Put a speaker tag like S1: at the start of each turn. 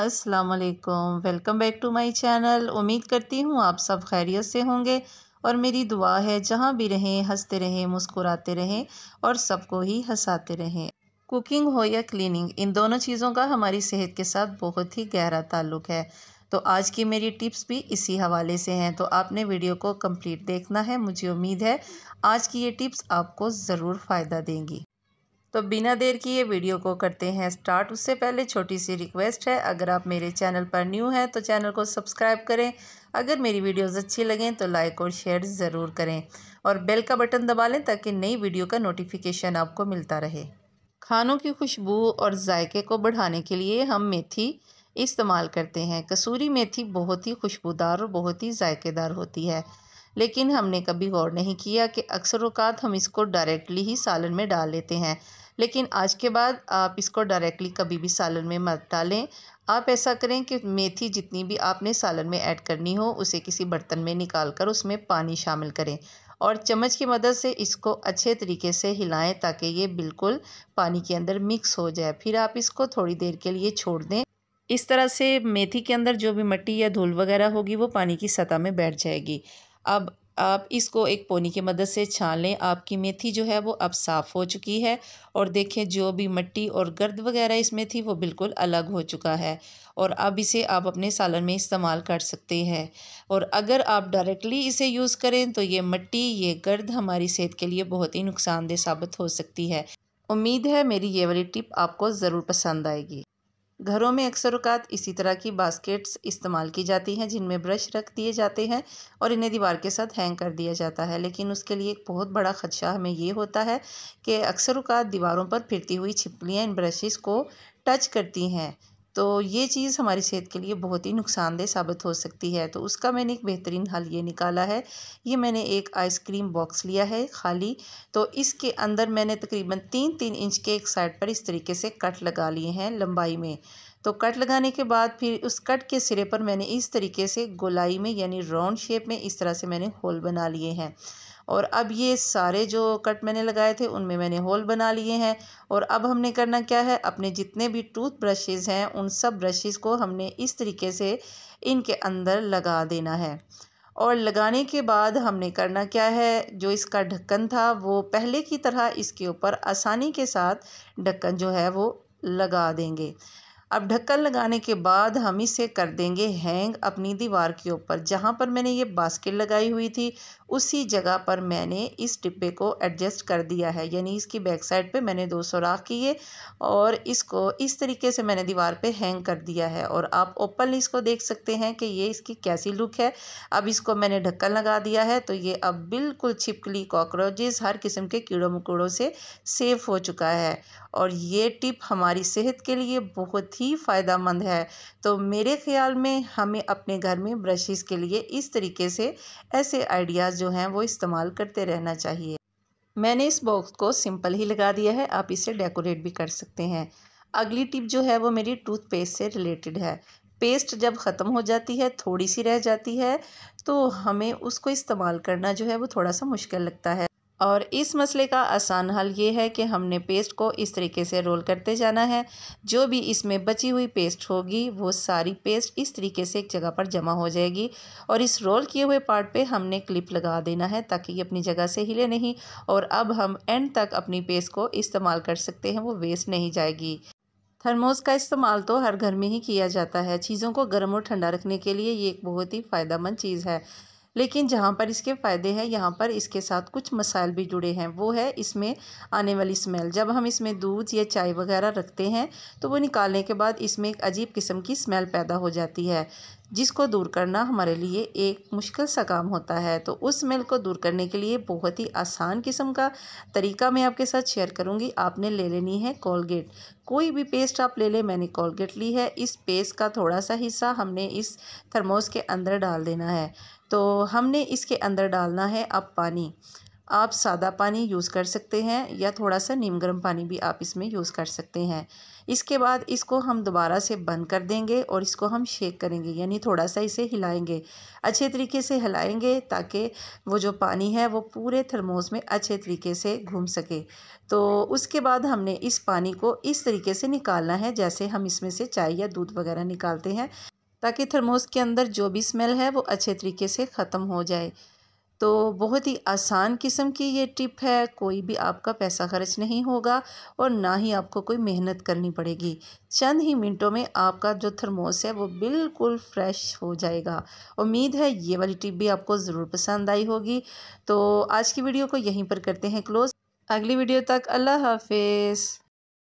S1: असलकम welcome back to my channel उम्मीद करती हूँ आप सब खैरियत से होंगे और मेरी दुआ है जहाँ भी रहें हंसते रहें मुस्कुराते रहें और सबको ही हंसाते रहें कुकिंग हो या क्लीनिंग इन दोनों चीज़ों का हमारी सेहत के साथ बहुत ही गहरा ताल्लुक है तो आज की मेरी टिप्स भी इसी हवाले से हैं तो आपने वीडियो को कंप्लीट देखना है मुझे उम्मीद है आज की ये टिप्स आपको ज़रूर फ़ायदा देंगी तो बिना देर किए वीडियो को करते हैं स्टार्ट उससे पहले छोटी सी रिक्वेस्ट है अगर आप मेरे चैनल पर न्यू हैं तो चैनल को सब्सक्राइब करें अगर मेरी वीडियोस अच्छी लगें तो लाइक और शेयर ज़रूर करें और बेल का बटन दबा लें ताकि नई वीडियो का नोटिफिकेशन आपको मिलता रहे खानों की खुशबू और जायके को बढ़ाने के लिए हम मेथी इस्तेमाल करते हैं कसूरी मेथी बहुत ही खुशबूदार और बहुत ही जायकेदार होती है लेकिन हमने कभी गौर नहीं किया कि अक्सर अवकात हम इसको डायरेक्टली ही सालन में डाल लेते हैं लेकिन आज के बाद आप इसको डायरेक्टली कभी भी सालन में मत डालें आप ऐसा करें कि मेथी जितनी भी आपने सालन में ऐड करनी हो उसे किसी बर्तन में निकाल कर उसमें पानी शामिल करें और चम्मच की मदद से इसको अच्छे तरीके से हिलाएं ताकि ये बिल्कुल पानी के अंदर मिक्स हो जाए फिर आप इसको थोड़ी देर के लिए छोड़ दें इस तरह से मेथी के अंदर जो भी मिट्टी या धूल वगैरह होगी वो पानी की सतह में बैठ जाएगी अब आप इसको एक पोनी की मदद से छान लें आपकी मेथी जो है वो अब साफ़ हो चुकी है और देखें जो भी मिट्टी और गर्द वगैरह इसमें थी वो बिल्कुल अलग हो चुका है और अब इसे आप अपने सालन में इस्तेमाल कर सकते हैं और अगर आप डायरेक्टली इसे यूज़ करें तो ये मिट्टी ये गर्द हमारी सेहत के लिए बहुत ही नुकसानदेह साबित हो सकती है उम्मीद है मेरी ये वाली टिप आपको ज़रूर पसंद आएगी घरों में अक्सर अवकात इसी तरह की बास्केट्स इस्तेमाल की जाती हैं जिनमें ब्रश रख दिए जाते हैं और इन्हें दीवार के साथ हैंग कर दिया जाता है लेकिन उसके लिए एक बहुत बड़ा खदशा हमें ये होता है कि अक्सर अवकात दीवारों पर फिरती हुई छिपलियाँ इन ब्रशेज़ को टच करती हैं तो ये चीज़ हमारी सेहत के लिए बहुत ही नुकसानदेह साबित हो सकती है तो उसका मैंने एक बेहतरीन हल ये निकाला है ये मैंने एक आइसक्रीम बॉक्स लिया है खाली तो इसके अंदर मैंने तकरीबन तीन तीन इंच के एक साइड पर इस तरीके से कट लगा लिए हैं लंबाई में तो कट लगाने के बाद फिर उस कट के सिरे पर मैंने इस तरीके से गोलाई में यानी राउंड शेप में इस तरह से मैंने होल बना लिए हैं और अब ये सारे जो कट मैंने लगाए थे उनमें मैंने होल बना लिए हैं और अब हमने करना क्या है अपने जितने भी टूथ ब्रशेज़ हैं उन सब ब्रशेज़ को हमने इस तरीके से इनके अंदर लगा देना है और लगाने के बाद हमने करना क्या है जो इसका ढक्कन था वो पहले की तरह इसके ऊपर आसानी के साथ ढक्कन जो है वो लगा देंगे अब ढक्कन लगाने के बाद हम इसे कर देंगे हैंग अपनी दीवार के ऊपर जहाँ पर मैंने ये बास्केट लगाई हुई थी उसी जगह पर मैंने इस डिब्बे को एडजस्ट कर दिया है यानी इसकी बैक साइड पे मैंने दो सौराख किए और इसको इस तरीके से मैंने दीवार पे हैंग कर दिया है और आप ओपनली इसको देख सकते हैं कि ये इसकी कैसी लुक है अब इसको मैंने ढक्कन लगा दिया है तो ये अब बिल्कुल छिपकली कॉकरोचेज़ हर किस्म के कीड़ों मकोड़ों से सेफ़ हो चुका है और ये टिप हमारी सेहत के लिए बहुत ही ही फ़ायदेमंद है तो मेरे ख्याल में हमें अपने घर में ब्रशेज़ के लिए इस तरीके से ऐसे आइडियाज़ जो हैं वो इस्तेमाल करते रहना चाहिए मैंने इस बॉक्स को सिंपल ही लगा दिया है आप इसे डेकोरेट भी कर सकते हैं अगली टिप जो है वो मेरी टूथपेस्ट से रिलेटेड है पेस्ट जब ख़त्म हो जाती है थोड़ी सी रह जाती है तो हमें उसको इस्तेमाल करना जो है वो थोड़ा सा मुश्किल लगता है और इस मसले का आसान हल ये है कि हमने पेस्ट को इस तरीके से रोल करते जाना है जो भी इसमें बची हुई पेस्ट होगी वो सारी पेस्ट इस तरीके से एक जगह पर जमा हो जाएगी और इस रोल किए हुए पार्ट पे हमने क्लिप लगा देना है ताकि ये अपनी जगह से हिले नहीं और अब हम एंड तक अपनी पेस्ट को इस्तेमाल कर सकते हैं वो वेस्ट नहीं जाएगी थर्मोस का इस्तेमाल तो हर घर में ही किया जाता है चीज़ों को गर्म और ठंडा रखने के लिए ये एक बहुत ही फ़ायदा चीज़ है लेकिन जहाँ पर इसके फ़ायदे हैं यहाँ पर इसके साथ कुछ मसाइल भी जुड़े हैं वो है इसमें आने वाली स्मेल जब हम इसमें दूध या चाय वगैरह रखते हैं तो वो निकालने के बाद इसमें एक अजीब किस्म की स्मेल पैदा हो जाती है जिसको दूर करना हमारे लिए एक मुश्किल सा काम होता है तो उस स्मेल को दूर करने के लिए बहुत ही आसान किस्म का तरीका मैं आपके साथ शेयर करूंगी आपने ले लेनी है कोलगेट कोई भी पेस्ट आप ले लें मैंने कोलगेट ली है इस पेस्ट का थोड़ा सा हिस्सा हमने इस थर्मोस के अंदर डाल देना है तो हमने इसके अंदर डालना है अब पानी आप सादा पानी यूज़ कर सकते हैं या थोड़ा सा नीम गर्म पानी भी आप इसमें यूज़ कर सकते हैं इसके बाद इसको हम दोबारा से बंद कर देंगे और इसको हम शेक करेंगे यानी थोड़ा सा इसे हिलाएंगे अच्छे तरीके से हिलाएंगे ताकि वो जो पानी है वो पूरे थर्मोस में अच्छे तरीके से घूम सके तो उसके बाद हमने इस पानी को इस तरीके से निकालना है जैसे हम इसमें से चाय या दूध वगैरह निकालते हैं ताकि थर्मोस के अंदर जो भी स्मेल है वो अच्छे तरीके से ख़त्म हो जाए तो बहुत ही आसान किस्म की ये टिप है कोई भी आपका पैसा खर्च नहीं होगा और ना ही आपको कोई मेहनत करनी पड़ेगी चंद ही मिनटों में आपका जो थर्मोस है वो बिल्कुल फ्रेश हो जाएगा उम्मीद है ये वाली टिप भी आपको ज़रूर पसंद आई होगी तो आज की वीडियो को यहीं पर करते हैं क्लोज़ अगली वीडियो तक अल्लाह हाफिज़